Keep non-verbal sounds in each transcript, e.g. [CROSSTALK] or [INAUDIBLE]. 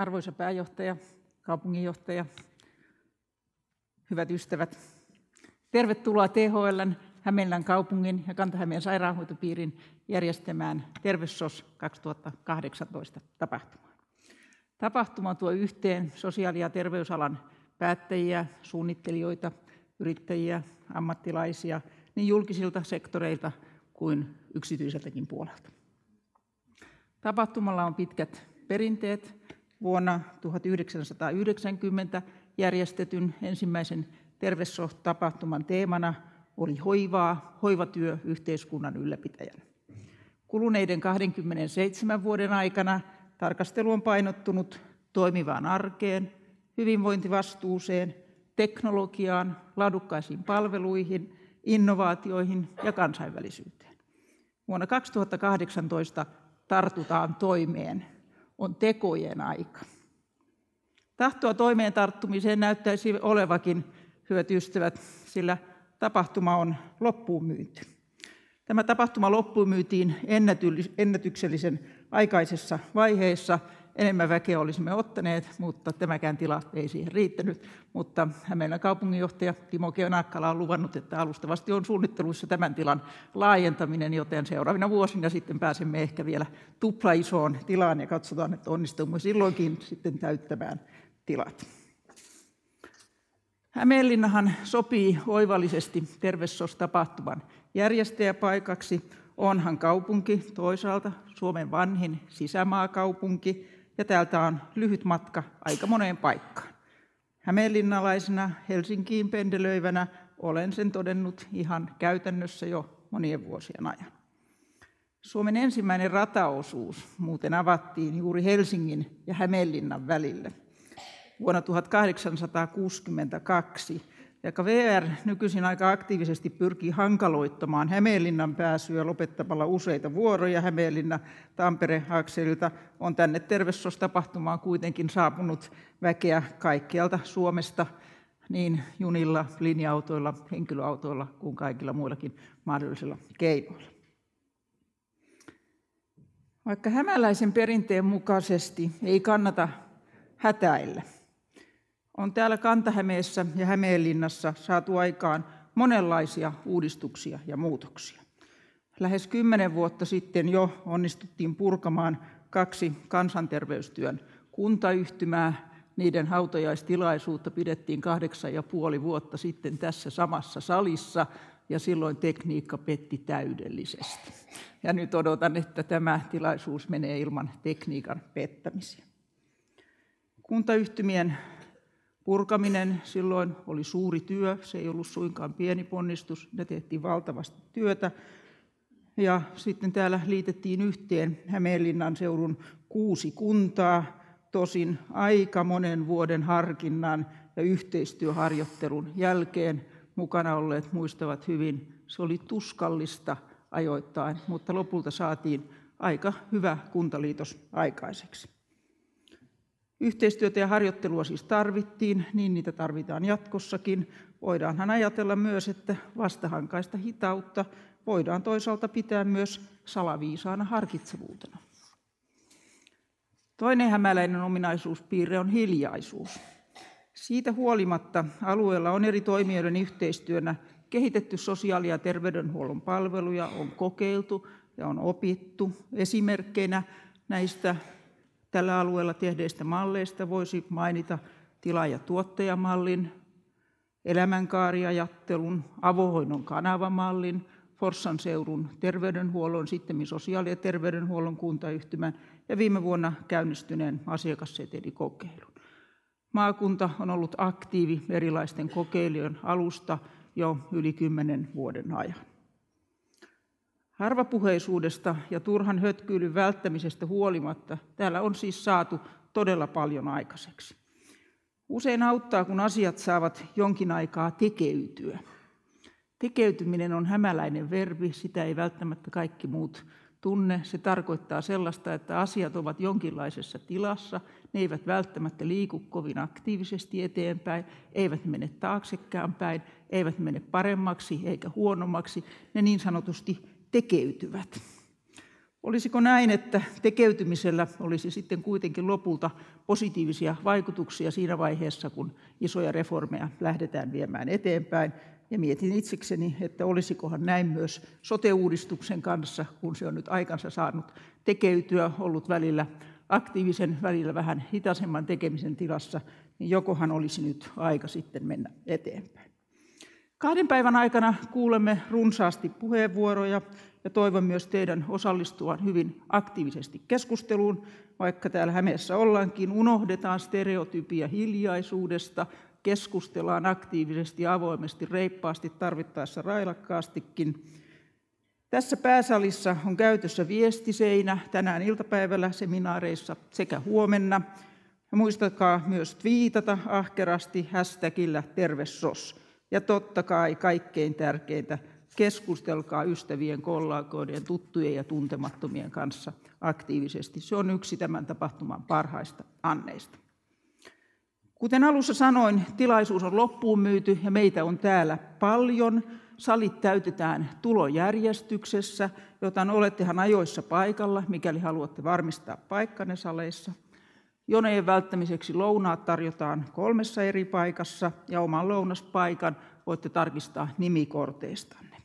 Arvoisa pääjohtaja, kaupunginjohtaja, hyvät ystävät. Tervetuloa THL Hämeenlän kaupungin ja Kanta-Hämeen sairaanhoitopiirin järjestämään Terveyssos 2018 tapahtumaan. Tapahtuma tuo yhteen sosiaali- ja terveysalan päättäjiä, suunnittelijoita, yrittäjiä, ammattilaisia niin julkisilta sektoreilta kuin yksityiseltäkin puolelta. Tapahtumalla on pitkät perinteet, vuonna 1990 järjestetyn ensimmäisen terveyssoft-tapahtuman teemana oli hoivaa, hoivatyö yhteiskunnan ylläpitäjänä. Kuluneiden 27 vuoden aikana tarkastelu on painottunut toimivaan arkeen, hyvinvointivastuuseen, teknologiaan, laadukkaisiin palveluihin, innovaatioihin ja kansainvälisyyteen. Vuonna 2018 tartutaan toimeen on tekojen aika. Tahtoa toimeen tarttumiseen näyttäisi olevakin, hyvät ystävät, sillä tapahtuma on loppuun myyty. Tämä tapahtuma loppuun myytiin ennätyksellisen aikaisessa vaiheessa – enemmän väkeä olisimme ottaneet, mutta tämäkään tila ei siihen riittänyt. Mutta Hämeenlän kaupunginjohtaja Timo Keonakkala on luvannut, että alustavasti on suunnitteluissa tämän tilan laajentaminen, joten seuraavina vuosina sitten pääsemme ehkä vielä tuplaisoon tilaan ja katsotaan, että onnistumme silloinkin sitten täyttämään tilat. Hämeenlinnahan sopii oivallisesti tervessos järjestäjäpaikaksi. Onhan kaupunki toisaalta Suomen vanhin sisämaakaupunki, ja täältä on lyhyt matka aika moneen paikkaan. Hämeenlinnalaisena Helsinkiin pendelöivänä olen sen todennut ihan käytännössä jo monien vuosien ajan. Suomen ensimmäinen rataosuus muuten avattiin juuri Helsingin ja Hämeenlinnan välille vuonna 1862 joka VR nykyisin aika aktiivisesti pyrkii hankaloittamaan Hämeenlinnan pääsyä lopettamalla useita vuoroja Hämeenlinna-Tampere-akselilta, on tänne tervessos kuitenkin saapunut väkeä kaikkialta Suomesta niin junilla, linja-autoilla, henkilöautoilla kuin kaikilla muillakin mahdollisilla keinoilla. Vaikka hämäläisen perinteen mukaisesti ei kannata hätäillä – on täällä Kantahämeessä ja Hämeenlinnassa saatu aikaan monenlaisia uudistuksia ja muutoksia. Lähes kymmenen vuotta sitten jo onnistuttiin purkamaan kaksi kansanterveystyön kuntayhtymää. Niiden hautajaistilaisuutta pidettiin kahdeksan ja puoli vuotta sitten tässä samassa salissa, ja silloin tekniikka petti täydellisesti. Ja nyt odotan, että tämä tilaisuus menee ilman tekniikan pettämisiä. Kuntayhtymien Purkaminen silloin oli suuri työ, se ei ollut suinkaan pieni ponnistus, ne tehtiin valtavasti työtä. Ja sitten täällä liitettiin yhteen Hämeenlinnan seudun kuusi kuntaa, tosin aika monen vuoden harkinnan ja yhteistyöharjoittelun jälkeen mukana olleet muistavat hyvin. Se oli tuskallista ajoittain, mutta lopulta saatiin aika hyvä kuntaliitos aikaiseksi. Yhteistyötä ja harjoittelua siis tarvittiin, niin niitä tarvitaan jatkossakin. Voidaanhan ajatella myös, että vastahankaista hitautta voidaan toisaalta pitää myös salaviisaana harkitsevuutena. Toinen hämäläinen ominaisuuspiirre on hiljaisuus. Siitä huolimatta alueella on eri toimijoiden yhteistyönä kehitetty sosiaali- ja terveydenhuollon palveluja, on kokeiltu ja on opittu. Esimerkkeinä näistä tällä alueella tehdeistä malleista voisi mainita tila- ja tuottajamallin, elämänkaariajattelun, avohoidon kanavamallin, Forssan seurun terveydenhuollon, sitten sosiaali- ja terveydenhuollon kuntayhtymän ja viime vuonna käynnistyneen asiakassetelikokeilun. Maakunta on ollut aktiivi erilaisten kokeilijoiden alusta jo yli kymmenen vuoden ajan. Harvapuheisuudesta ja turhan hötkyilyn välttämisestä huolimatta täällä on siis saatu todella paljon aikaiseksi. Usein auttaa, kun asiat saavat jonkin aikaa tekeytyä. Tekeytyminen on hämäläinen verbi, sitä ei välttämättä kaikki muut tunne. Se tarkoittaa sellaista, että asiat ovat jonkinlaisessa tilassa, ne eivät välttämättä liiku kovin aktiivisesti eteenpäin, eivät mene taaksekään päin, eivät mene paremmaksi eikä huonommaksi. Ne niin sanotusti tekeytyvät. Olisiko näin, että tekeytymisellä olisi sitten kuitenkin lopulta positiivisia vaikutuksia siinä vaiheessa, kun isoja reformeja lähdetään viemään eteenpäin? Ja mietin itsekseni, että olisikohan näin myös sote-uudistuksen kanssa, kun se on nyt aikansa saanut tekeytyä, ollut välillä aktiivisen, välillä vähän hitaisemman tekemisen tilassa, niin jokohan olisi nyt aika sitten mennä eteenpäin. Kahden päivän aikana kuulemme runsaasti puheenvuoroja ja toivon myös teidän osallistuvan hyvin aktiivisesti keskusteluun, vaikka täällä Hämeessä ollaankin, unohdetaan stereotypia hiljaisuudesta, keskustellaan aktiivisesti avoimesti, reippaasti, tarvittaessa railakkaastikin. Tässä pääsalissa on käytössä viestiseinä tänään iltapäivällä seminaareissa sekä huomenna. Ja muistakaa myös twiitata ahkerasti hashtagillä tervesos. Ja totta kai kaikkein tärkeintä, keskustelkaa ystävien, kollegoiden, tuttujen ja tuntemattomien kanssa aktiivisesti. Se on yksi tämän tapahtuman parhaista anneista. Kuten alussa sanoin, tilaisuus on loppuun myyty ja meitä on täällä paljon. Salit täytetään tulojärjestyksessä, joten olettehan ajoissa paikalla, mikäli haluatte varmistaa paikkanne saleissa – Jonojen välttämiseksi lounaat tarjotaan kolmessa eri paikassa ja oman lounaspaikan voitte tarkistaa nimikorteistanne.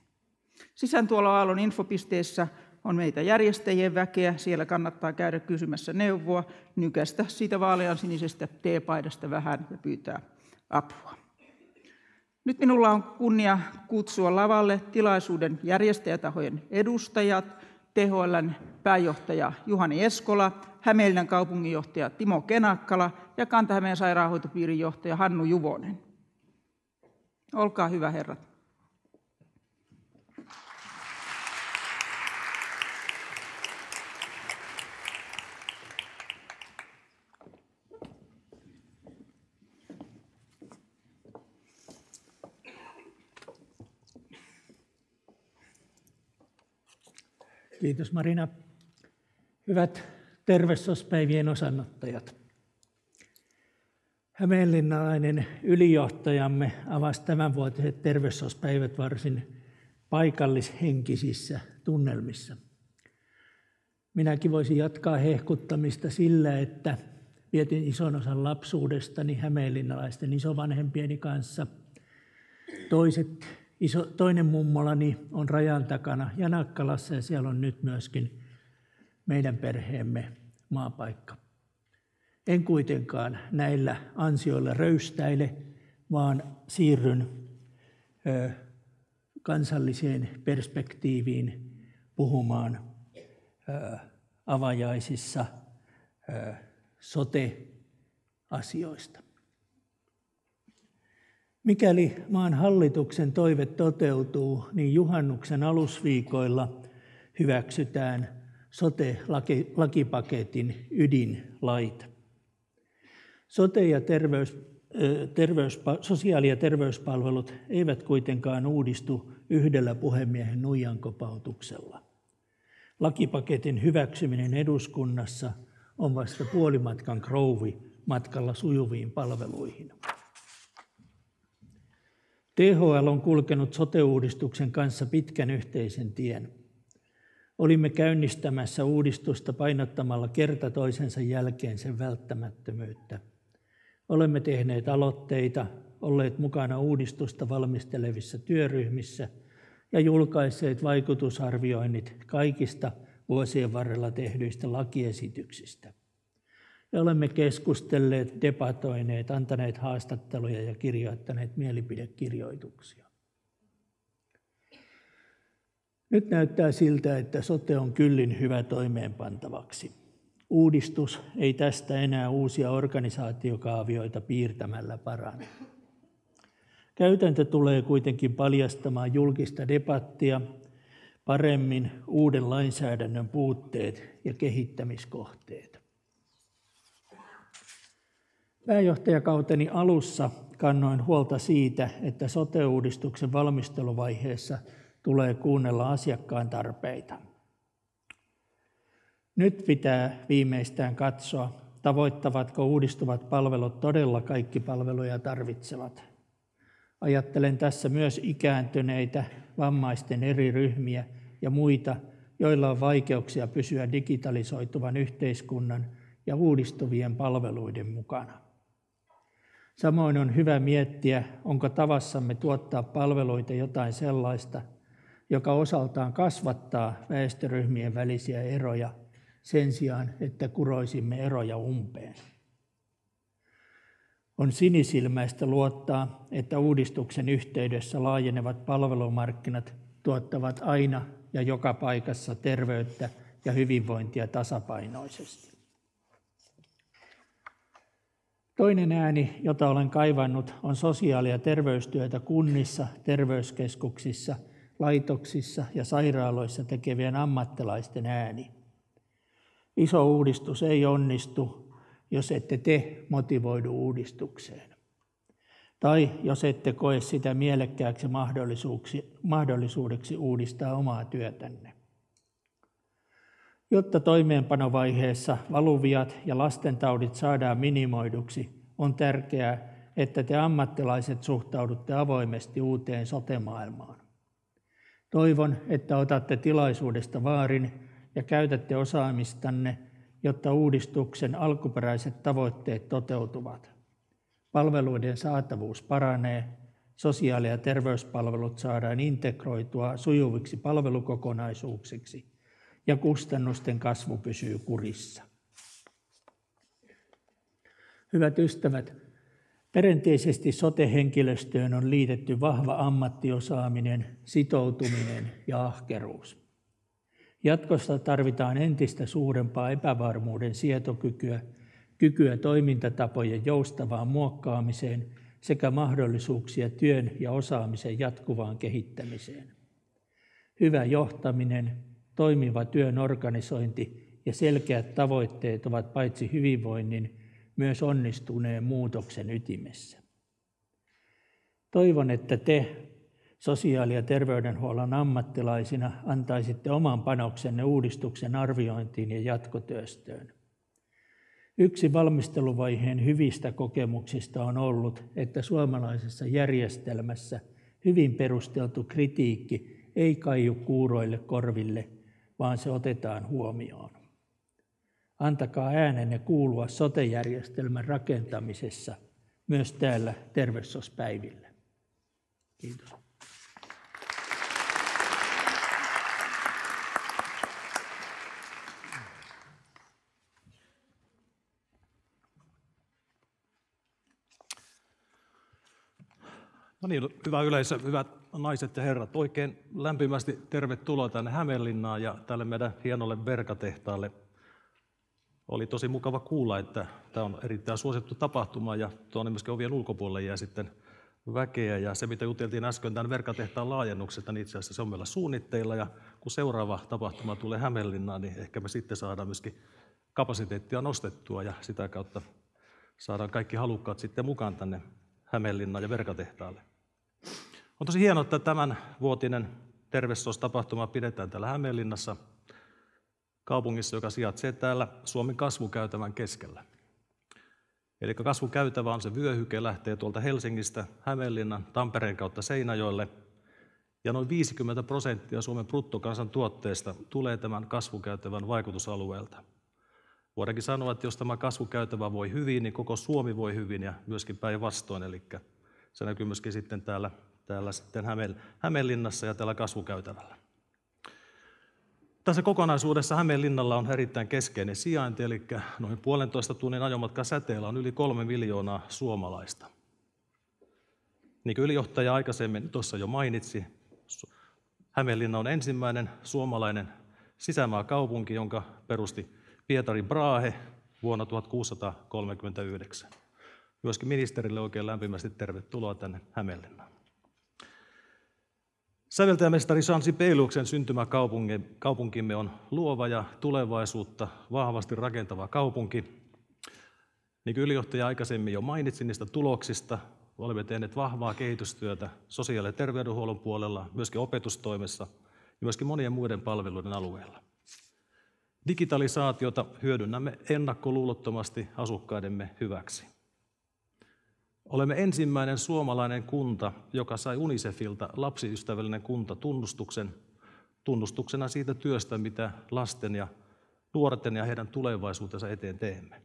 Sisään tuolla Aallon infopisteessä on meitä järjestäjien väkeä. Siellä kannattaa käydä kysymässä neuvoa, nykästä siitä vaalean sinisestä T-paidasta vähän ja pyytää apua. Nyt minulla on kunnia kutsua lavalle tilaisuuden järjestäjätahojen edustajat – THLn pääjohtaja Juhani Eskola, Hämeenlinnan kaupunginjohtaja Timo Kenakkala ja Kanta-Hämeen sairaanhoitopiirin johtaja Hannu Juvonen. Olkaa hyvä, herrat. Kiitos Marina. Hyvät tervessospäivien osanottajat. Hämeenlinnalainen ylijohtajamme avasi tämänvuotiset tervessospäivät varsin paikallishenkisissä tunnelmissa. Minäkin voisin jatkaa hehkuttamista sillä, että vietin ison osan lapsuudestani hämeenlinnalaisten isovanhempieni kanssa. Toiset iso, toinen mummolani on rajan takana Janakkalassa ja siellä on nyt myöskin meidän perheemme maapaikka. En kuitenkaan näillä ansioilla röystäile, vaan siirryn ö, kansalliseen perspektiiviin puhumaan ö, avajaisissa ö, sote-asioista. Mikäli maan hallituksen toive toteutuu, niin juhannuksen alusviikoilla hyväksytään sote-lakipaketin ydinlait. Sote- ja terveys, terveys, sosiaali- ja terveyspalvelut eivät kuitenkaan uudistu yhdellä puhemiehen nuijankopautuksella. Lakipaketin hyväksyminen eduskunnassa on vasta puolimatkan krouvi matkalla sujuviin palveluihin. THL on kulkenut sote-uudistuksen kanssa pitkän yhteisen tien. Olimme käynnistämässä uudistusta painottamalla kerta toisensa jälkeen sen välttämättömyyttä. Olemme tehneet aloitteita, olleet mukana uudistusta valmistelevissa työryhmissä ja julkaisseet vaikutusarvioinnit kaikista vuosien varrella tehdyistä lakiesityksistä ja olemme keskustelleet, debatoineet, antaneet haastatteluja ja kirjoittaneet mielipidekirjoituksia. Nyt näyttää siltä, että sote on kyllin hyvä toimeenpantavaksi. Uudistus ei tästä enää uusia organisaatiokaavioita piirtämällä parane. Käytäntö tulee kuitenkin paljastamaan julkista debattia paremmin uuden lainsäädännön puutteet ja kehittämiskohteet. Pääjohtajakauteni alussa kannoin huolta siitä, että sote-uudistuksen valmisteluvaiheessa tulee kuunnella asiakkaan tarpeita. Nyt pitää viimeistään katsoa, tavoittavatko uudistuvat palvelut todella kaikki palveluja tarvitsevat. Ajattelen tässä myös ikääntyneitä, vammaisten eri ryhmiä ja muita, joilla on vaikeuksia pysyä digitalisoituvan yhteiskunnan ja uudistuvien palveluiden mukana. Samoin on hyvä miettiä, onko tavassamme tuottaa palveluita jotain sellaista, joka osaltaan kasvattaa väestöryhmien välisiä eroja sen sijaan, että kuroisimme eroja umpeen. On sinisilmäistä luottaa, että uudistuksen yhteydessä laajenevat palvelumarkkinat tuottavat aina ja joka paikassa terveyttä ja hyvinvointia tasapainoisesti. Toinen ääni, jota olen kaivannut, on sosiaali- ja terveystyötä kunnissa, terveyskeskuksissa, laitoksissa ja sairaaloissa tekevien ammattilaisten ääni. Iso uudistus ei onnistu, jos ette te motivoidu uudistukseen. Tai jos ette koe sitä mielekkääksi mahdollisuudeksi uudistaa omaa työtänne. Jotta toimeenpanovaiheessa valuviat ja lastentaudit saadaan minimoiduksi, on tärkeää, että te ammattilaiset suhtaudutte avoimesti uuteen sotemaailmaan. Toivon, että otatte tilaisuudesta vaarin ja käytätte osaamistanne, jotta uudistuksen alkuperäiset tavoitteet toteutuvat. Palveluiden saatavuus paranee, sosiaali- ja terveyspalvelut saadaan integroitua sujuviksi palvelukokonaisuuksiksi – ja kustannusten kasvu pysyy kurissa. Hyvät ystävät, perinteisesti sotehenkilöstöön on liitetty vahva ammattiosaaminen, sitoutuminen ja ahkeruus. Jatkossa tarvitaan entistä suurempaa epävarmuuden sietokykyä, kykyä toimintatapojen joustavaan muokkaamiseen sekä mahdollisuuksia työn ja osaamisen jatkuvaan kehittämiseen. Hyvä johtaminen, Toimiva työn organisointi ja selkeät tavoitteet ovat paitsi hyvinvoinnin, myös onnistuneen muutoksen ytimessä. Toivon, että te sosiaali- ja terveydenhuollon ammattilaisina antaisitte oman panoksenne uudistuksen arviointiin ja jatkotyöstöön. Yksi valmisteluvaiheen hyvistä kokemuksista on ollut, että suomalaisessa järjestelmässä hyvin perusteltu kritiikki ei kaiju kuuroille korville, vaan se otetaan huomioon. Antakaa äänenne kuulua sotejärjestelmän rakentamisessa myös täällä terveyssospäivillä. Kiitos. No niin, hyvä yleisö, hyvät naiset ja herrat, oikein lämpimästi tervetuloa tänne Hämeenlinnaan ja tälle meidän hienolle verkatehtaalle. Oli tosi mukava kuulla, että tämä on erittäin suosittu tapahtuma ja tuonne myöskin ovien ulkopuolelle jää sitten väkeä. Ja se, mitä juteltiin äsken tämän verkatehtaan laajennuksesta, niin itse asiassa se on meillä suunnitteilla. Ja kun seuraava tapahtuma tulee Hämeenlinnaan, niin ehkä me sitten saadaan myöskin kapasiteettia nostettua ja sitä kautta saadaan kaikki halukkaat sitten mukaan tänne Hämeenlinnaan ja verkatehtaalle. On tosi hienoa, että tämän vuotinen tapahtuma pidetään täällä Hämeenlinnassa, kaupungissa, joka sijaitsee täällä Suomen kasvukäytävän keskellä. Eli kasvukäytävä on se vyöhyke, lähtee tuolta Helsingistä, Hämeenlinnan, Tampereen kautta Seinäjoelle. Ja noin 50 prosenttia Suomen bruttokansantuotteesta tulee tämän kasvukäytävän vaikutusalueelta – voidaankin sanoa, että jos tämä kasvukäytävä voi hyvin, niin koko Suomi voi hyvin ja myöskin päinvastoin. Eli se näkyy myöskin sitten täällä, täällä sitten Hämeenlinnassa ja täällä kasvukäytävällä. Tässä kokonaisuudessa Hämeenlinnalla on erittäin keskeinen sijainti, eli noin puolentoista tunnin ajomatka säteellä on yli kolme miljoonaa suomalaista. Niin kuin ylijohtaja aikaisemmin tuossa jo mainitsi, Hämeenlinna on ensimmäinen suomalainen sisämaakaupunki, jonka perusti Pietari Brahe vuonna 1639. Myöskin ministerille oikein lämpimästi tervetuloa tänne Hämeenlinnaan. Säveltäjämestari Sansi Peiluksen syntymäkaupunkimme on luova ja tulevaisuutta vahvasti rakentava kaupunki. Niin kuin ylijohtaja aikaisemmin jo mainitsi niistä tuloksista, olemme tehneet vahvaa kehitystyötä sosiaali- ja terveydenhuollon puolella, myöskin opetustoimessa ja myöskin monien muiden palveluiden alueella. Digitalisaatiota hyödynnämme ennakkoluulottomasti asukkaidemme hyväksi. Olemme ensimmäinen suomalainen kunta, joka sai UNICEFilta lapsiystävällinen kunta tunnustuksen, tunnustuksena siitä työstä, mitä lasten ja nuorten ja heidän tulevaisuutensa eteen teemme.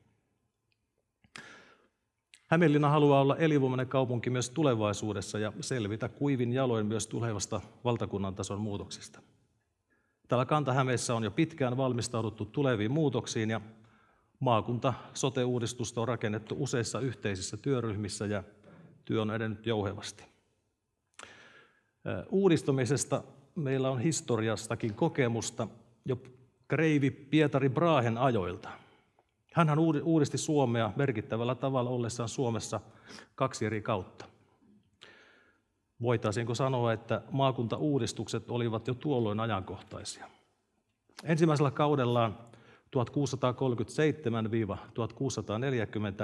Hämeenlinna haluaa olla elinvoimainen kaupunki myös tulevaisuudessa ja selvitä kuivin jaloin myös tulevasta valtakunnan tason muutoksista. Täällä Kanta-Hämeessä on jo pitkään valmistauduttu tuleviin muutoksiin ja maakunta sote on rakennettu useissa yhteisissä työryhmissä ja työ on edennyt jouhevasti. Uudistumisesta meillä on historiastakin kokemusta jo kreivi Pietari Brahen ajoilta. Hänhän uudisti Suomea merkittävällä tavalla ollessaan Suomessa kaksi eri kautta. Voitaisiinko sanoa, että maakuntauudistukset olivat jo tuolloin ajankohtaisia? Ensimmäisellä kaudellaan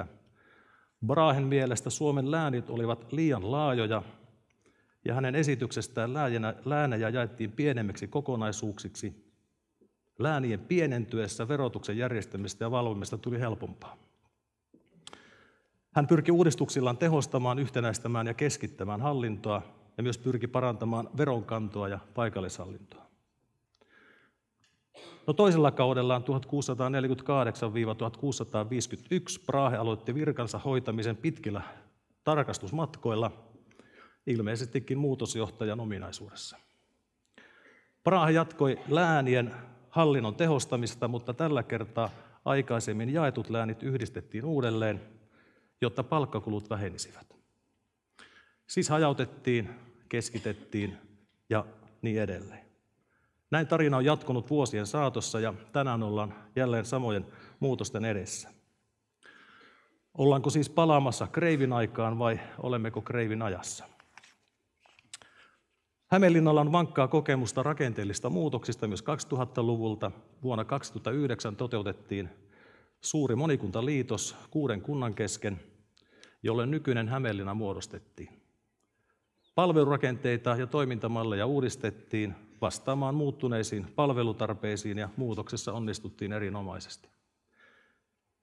1637-1640 Brahen mielestä Suomen läänit olivat liian laajoja ja hänen esityksestään läänejä jaettiin pienemmiksi kokonaisuuksiksi. Läänien pienentyessä verotuksen järjestämistä ja valvomista tuli helpompaa. Hän pyrki uudistuksillaan tehostamaan, yhtenäistämään ja keskittämään hallintoa ja myös pyrki parantamaan veronkantoa ja paikallishallintoa. No toisella kaudellaan 1648-1651 Prahe aloitti virkansa hoitamisen pitkillä tarkastusmatkoilla, ilmeisestikin muutosjohtajan ominaisuudessa. Prahe jatkoi läänien hallinnon tehostamista, mutta tällä kertaa aikaisemmin jaetut läänit yhdistettiin uudelleen jotta palkkakulut vähenisivät. Siis hajautettiin, keskitettiin ja niin edelleen. Näin tarina on jatkunut vuosien saatossa ja tänään ollaan jälleen samojen muutosten edessä. Ollaanko siis palaamassa kreivin aikaan vai olemmeko kreivin ajassa? Hämeenlinnalla on vankkaa kokemusta rakenteellista muutoksista myös 2000-luvulta. Vuonna 2009 toteutettiin suuri monikuntaliitos kuuden kunnan kesken, jolle nykyinen Hämeenlinna muodostettiin. Palvelurakenteita ja toimintamalleja uudistettiin vastaamaan muuttuneisiin palvelutarpeisiin ja muutoksessa onnistuttiin erinomaisesti.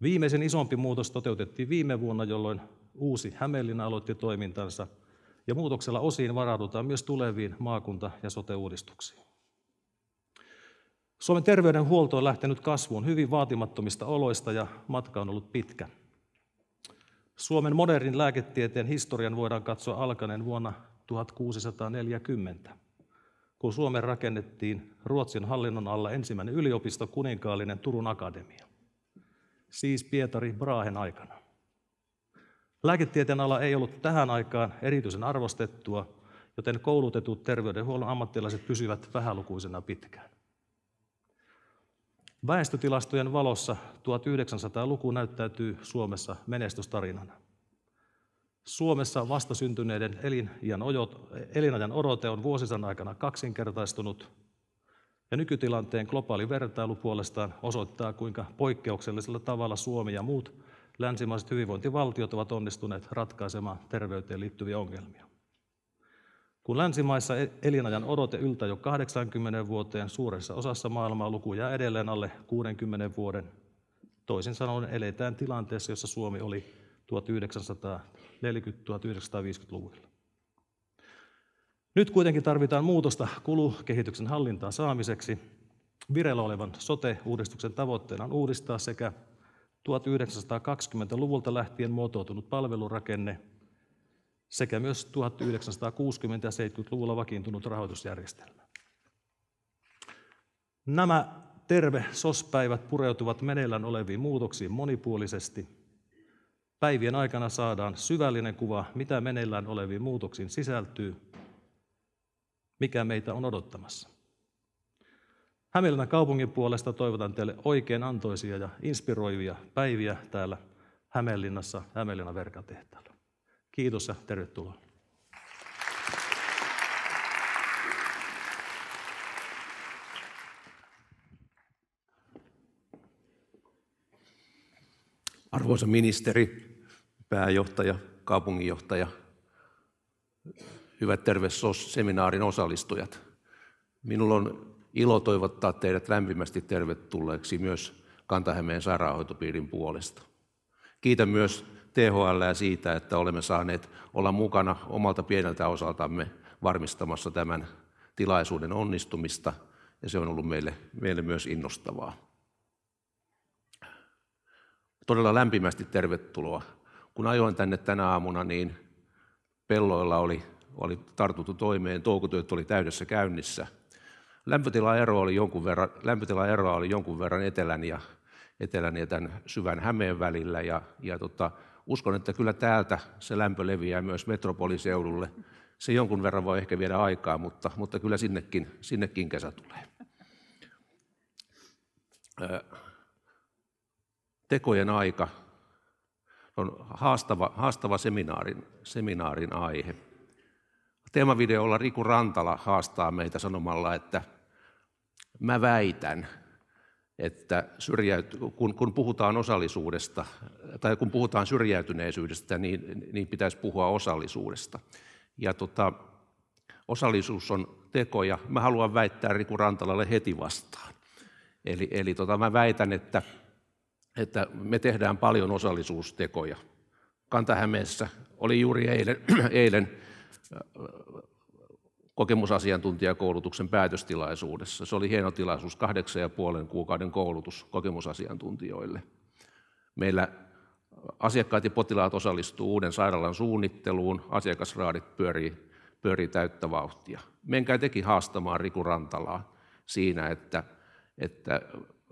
Viimeisen isompi muutos toteutettiin viime vuonna, jolloin uusi Hämeenlinna aloitti toimintansa ja muutoksella osin varaudutaan myös tuleviin maakunta- ja sote-uudistuksiin. Suomen terveydenhuolto on lähtenyt kasvuun hyvin vaatimattomista oloista ja matka on ollut pitkä. Suomen modernin lääketieteen historian voidaan katsoa alkaneen vuonna 1640, kun Suomen rakennettiin Ruotsin hallinnon alla ensimmäinen yliopisto kuninkaallinen Turun akademia, siis Pietari Brahen aikana. Lääketieteen ala ei ollut tähän aikaan erityisen arvostettua, joten koulutetut terveydenhuollon ammattilaiset pysyvät vähälukuisena pitkään. Väestötilastojen valossa 1900-luku näyttäytyy Suomessa menestystarinana. Suomessa vastasyntyneiden elinajan odote on vuosisadan aikana kaksinkertaistunut, ja nykytilanteen globaali vertailu puolestaan osoittaa, kuinka poikkeuksellisella tavalla Suomi ja muut länsimaiset hyvinvointivaltiot ovat onnistuneet ratkaisemaan terveyteen liittyviä ongelmia. Kun länsimaissa e- elinajan odote yltää jo 80 vuoteen, suuressa osassa maailmaa luku jää edelleen alle 60 vuoden. Toisin sanoen eletään tilanteessa, jossa Suomi oli 1940-1950-luvulla. Nyt kuitenkin tarvitaan muutosta kulukehityksen hallintaan saamiseksi. Virellä olevan sote-uudistuksen tavoitteena on uudistaa sekä 1920-luvulta lähtien muotoutunut palvelurakenne – sekä myös 1960- ja 70-luvulla vakiintunut rahoitusjärjestelmä. Nämä terve sospäivät pureutuvat meneillään oleviin muutoksiin monipuolisesti. Päivien aikana saadaan syvällinen kuva, mitä meneillään oleviin muutoksiin sisältyy, mikä meitä on odottamassa. Hämeenlinnan kaupungin puolesta toivotan teille oikein antoisia ja inspiroivia päiviä täällä Hämeenlinnassa Hämeenlinnan verkatehtaalla. Kiitos ja tervetuloa. Arvoisa ministeri, pääjohtaja, kaupunginjohtaja, hyvät terve seminaarin osallistujat. Minulla on ilo toivottaa teidät lämpimästi tervetulleeksi myös Kantahämeen sairaanhoitopiirin puolesta. Kiitän myös THL siitä, että olemme saaneet olla mukana omalta pieneltä osaltamme varmistamassa tämän tilaisuuden onnistumista, ja se on ollut meille, meille myös innostavaa. Todella lämpimästi tervetuloa. Kun ajoin tänne tänä aamuna, niin pelloilla oli, oli tartuttu toimeen, toukotyöt oli täydessä käynnissä. Lämpötilaero oli jonkun verran, lämpötilaeroa oli jonkun verran etelän ja, etelän ja tämän syvän Hämeen välillä, ja, ja tota, uskon, että kyllä täältä se lämpö leviää myös metropoliseudulle. Se jonkun verran voi ehkä viedä aikaa, mutta, mutta kyllä sinnekin, sinnekin kesä tulee. Tekojen aika on haastava, haastava seminaarin, seminaarin aihe. Teemavideolla Riku Rantala haastaa meitä sanomalla, että mä väitän – että syrjäyty, kun, kun puhutaan osallisuudesta tai kun puhutaan syrjäytyneisyydestä, niin, niin pitäisi puhua osallisuudesta. Ja tota, osallisuus on teko, ja mä haluan väittää Riku Rantalalle heti vastaan. Eli, eli tota, mä väitän, että, että me tehdään paljon osallisuustekoja. Kantahämeessä oli juuri eilen, [CLEARS THROAT] eilen kokemusasiantuntijakoulutuksen päätöstilaisuudessa. Se oli hieno tilaisuus, kahdeksan ja puolen kuukauden koulutus kokemusasiantuntijoille. Meillä asiakkaat ja potilaat osallistuu uuden sairaalan suunnitteluun, asiakasraadit pyörii, pyörii täyttä vauhtia. Menkää teki haastamaan Riku Rantalaa siinä, että, että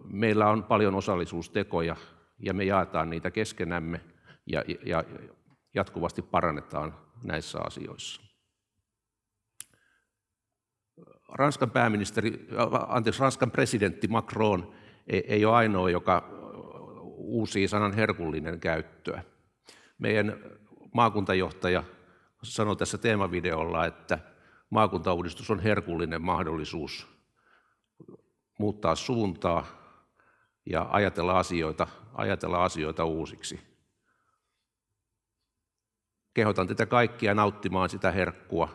meillä on paljon osallisuustekoja ja me jaetaan niitä keskenämme ja, ja, ja jatkuvasti parannetaan näissä asioissa. Ranskan pääministeri, äh, anteeksi, Ranskan presidentti Macron ei, ole ainoa, joka uusi sanan herkullinen käyttöä. Meidän maakuntajohtaja sanoi tässä teemavideolla, että maakuntauudistus on herkullinen mahdollisuus muuttaa suuntaa ja ajatella asioita, ajatella asioita uusiksi. Kehotan tätä kaikkia nauttimaan sitä herkkua,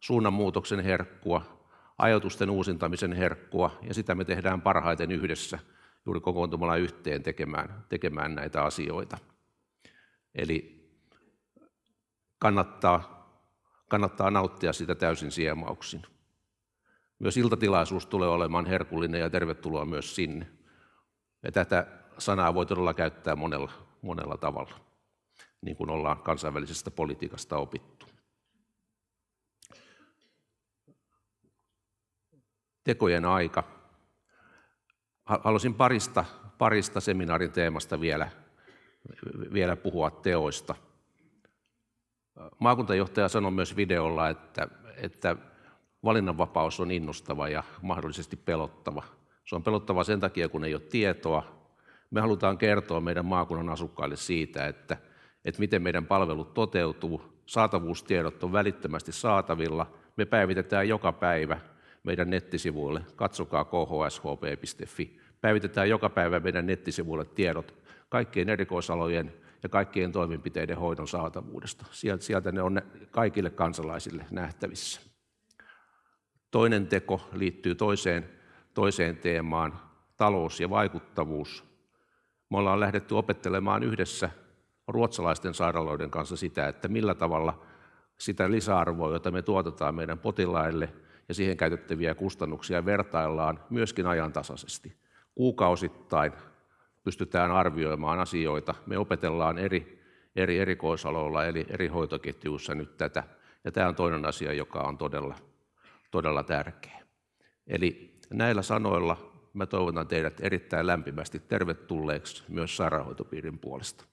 suunnanmuutoksen herkkua, ajatusten uusintamisen herkkua, ja sitä me tehdään parhaiten yhdessä, juuri kokoontumalla yhteen tekemään, tekemään näitä asioita. Eli kannattaa, kannattaa nauttia sitä täysin siemauksin. Myös iltatilaisuus tulee olemaan herkullinen ja tervetuloa myös sinne. Ja tätä sanaa voi todella käyttää monella, monella tavalla, niin kuin ollaan kansainvälisestä politiikasta opittu. tekojen aika. Halusin parista, parista seminaarin teemasta vielä, vielä puhua teoista. Maakuntajohtaja sanoi myös videolla, että, että valinnanvapaus on innostava ja mahdollisesti pelottava. Se on pelottava sen takia, kun ei ole tietoa. Me halutaan kertoa meidän maakunnan asukkaille siitä, että, että miten meidän palvelut toteutuu. Saatavuustiedot on välittömästi saatavilla. Me päivitetään joka päivä meidän nettisivuille. Katsokaa khshp.fi. Päivitetään joka päivä meidän nettisivuille tiedot kaikkien erikoisalojen ja kaikkien toimenpiteiden hoidon saatavuudesta. Sieltä ne on kaikille kansalaisille nähtävissä. Toinen teko liittyy toiseen, toiseen teemaan, talous ja vaikuttavuus. Me ollaan lähdetty opettelemaan yhdessä ruotsalaisten sairaaloiden kanssa sitä, että millä tavalla sitä lisäarvoa, jota me tuotetaan meidän potilaille – ja siihen käytettäviä kustannuksia vertaillaan myöskin ajantasaisesti. Kuukausittain pystytään arvioimaan asioita. Me opetellaan eri, eri erikoisaloilla, eli eri hoitoketjuissa nyt tätä. Ja tämä on toinen asia, joka on todella, todella tärkeä. Eli näillä sanoilla mä toivotan teidät erittäin lämpimästi tervetulleeksi myös sairaanhoitopiirin puolesta.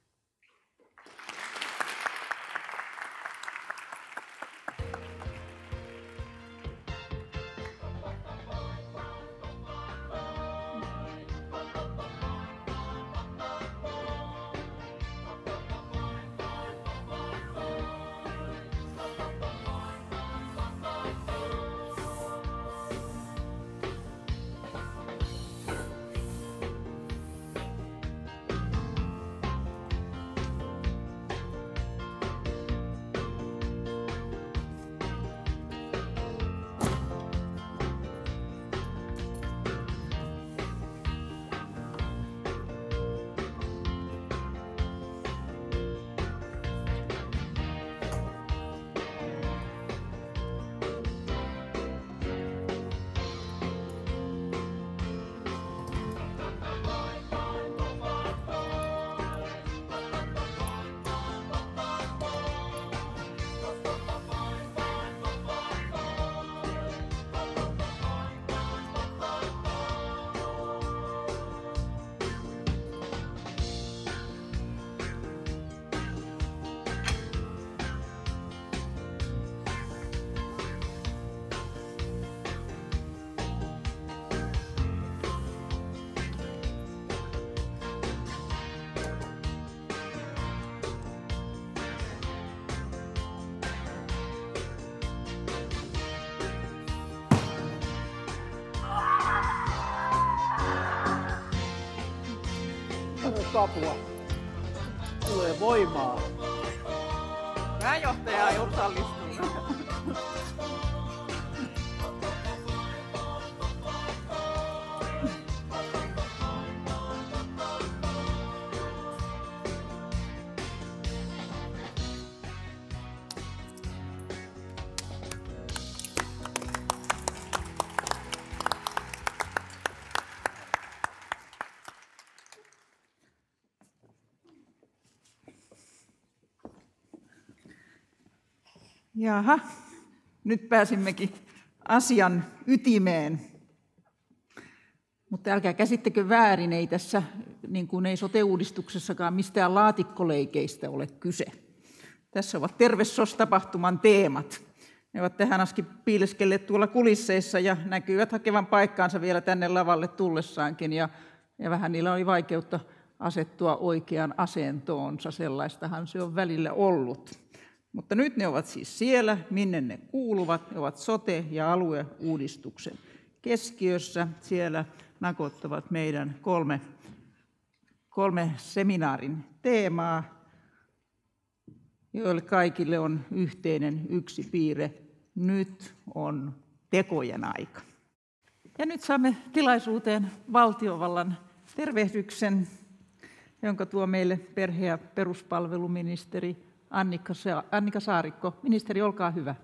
nyt apua. Tulee voimaa. Pääjohtaja ei Jaha, nyt pääsimmekin asian ytimeen. Mutta älkää käsittekö väärin, ei tässä, niin kuin ei sote-uudistuksessakaan mistään laatikkoleikeistä ole kyse. Tässä ovat Tervesos-tapahtuman teemat. Ne ovat tähän asti piileskelleet tuolla kulisseissa ja näkyvät hakevan paikkaansa vielä tänne lavalle tullessaankin. Ja, ja vähän niillä oli vaikeutta asettua oikeaan asentoonsa, sellaistahan se on välillä ollut. Mutta nyt ne ovat siis siellä, minne ne kuuluvat. Ne ovat sote- ja alueuudistuksen keskiössä. Siellä nakottavat meidän kolme, kolme seminaarin teemaa, joille kaikille on yhteinen yksi piirre. Nyt on tekojen aika. Ja nyt saamme tilaisuuteen valtiovallan tervehdyksen, jonka tuo meille perhe- ja peruspalveluministeri Annika, Annika Saarikko. Ministeri, olkaa hyvä.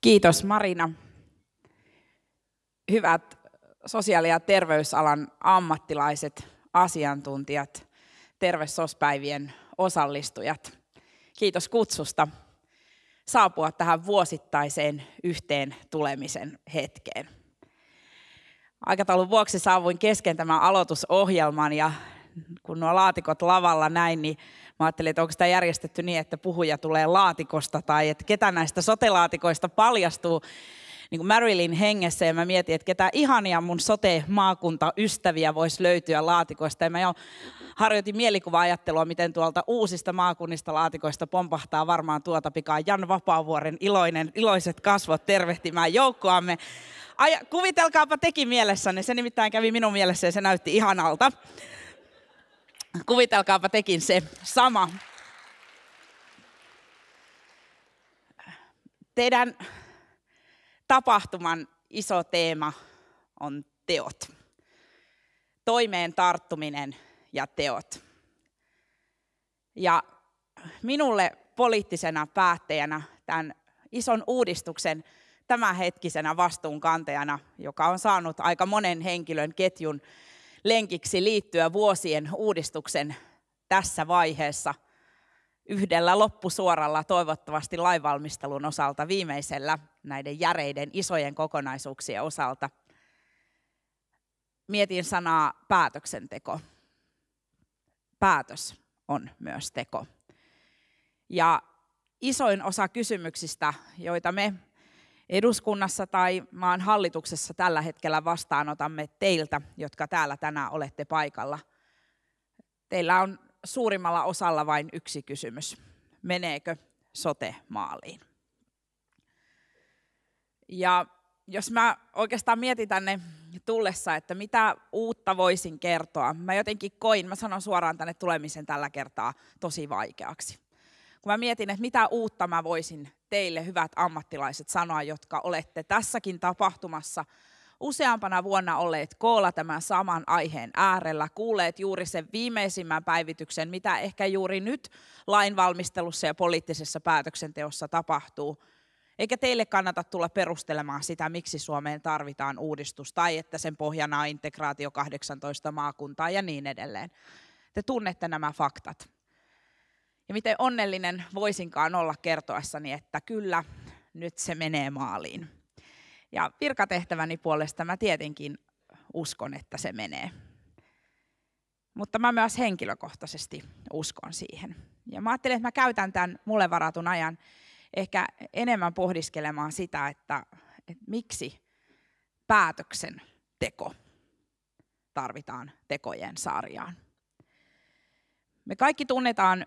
Kiitos Marina. Hyvät sosiaali- ja terveysalan ammattilaiset, asiantuntijat, terveyssospäivien osallistujat. Kiitos kutsusta saapua tähän vuosittaiseen yhteen tulemisen hetkeen. Aikataulun vuoksi saavuin kesken tämän aloitusohjelman ja kun nuo laatikot lavalla näin, niin mä ajattelin, että onko sitä järjestetty niin, että puhuja tulee laatikosta tai että ketä näistä sotelaatikoista paljastuu niin kuin Marilyn hengessä ja mä mietin, että ketä ihania mun sote-maakuntaystäviä voisi löytyä laatikoista. Ja mä jo harjoitin mielikuva-ajattelua, miten tuolta uusista maakunnista laatikoista pompahtaa varmaan tuota pikaa Jan Vapaavuoren iloinen, iloiset kasvot tervehtimään joukkoamme. Aja, kuvitelkaapa teki mielessänne, se nimittäin kävi minun mielessä ja se näytti ihanalta. Kuvitelkaapa tekin se sama. Teidän tapahtuman iso teema on teot. Toimeen tarttuminen ja teot. Ja minulle poliittisena päättäjänä tämän ison uudistuksen tämänhetkisenä vastuunkantajana, joka on saanut aika monen henkilön ketjun lenkiksi liittyä vuosien uudistuksen tässä vaiheessa – yhdellä loppusuoralla toivottavasti lainvalmistelun osalta, viimeisellä näiden järeiden isojen kokonaisuuksien osalta. Mietin sanaa päätöksenteko. Päätös on myös teko. Ja isoin osa kysymyksistä, joita me eduskunnassa tai maan hallituksessa tällä hetkellä vastaanotamme teiltä, jotka täällä tänään olette paikalla. Teillä on suurimmalla osalla vain yksi kysymys. Meneekö sote maaliin? Ja jos mä oikeastaan mietin tänne tullessa, että mitä uutta voisin kertoa, mä jotenkin koin, mä sanon suoraan tänne tulemisen tällä kertaa tosi vaikeaksi. Kun mä mietin, että mitä uutta mä voisin teille, hyvät ammattilaiset, sanoa, jotka olette tässäkin tapahtumassa – useampana vuonna olleet koolla tämän saman aiheen äärellä, kuulleet juuri sen viimeisimmän päivityksen, mitä ehkä juuri nyt lainvalmistelussa ja poliittisessa päätöksenteossa tapahtuu. Eikä teille kannata tulla perustelemaan sitä, miksi Suomeen tarvitaan uudistus tai että sen pohjana on integraatio 18 maakuntaa ja niin edelleen. Te tunnette nämä faktat. Ja miten onnellinen voisinkaan olla kertoessani, että kyllä, nyt se menee maaliin. Ja virkatehtäväni puolesta mä tietenkin uskon, että se menee. Mutta mä myös henkilökohtaisesti uskon siihen. Ja mä ajattelin, että mä käytän tämän mulle varatun ajan ehkä enemmän pohdiskelemaan sitä, että, että miksi päätöksen teko tarvitaan tekojen sarjaan. Me kaikki tunnetaan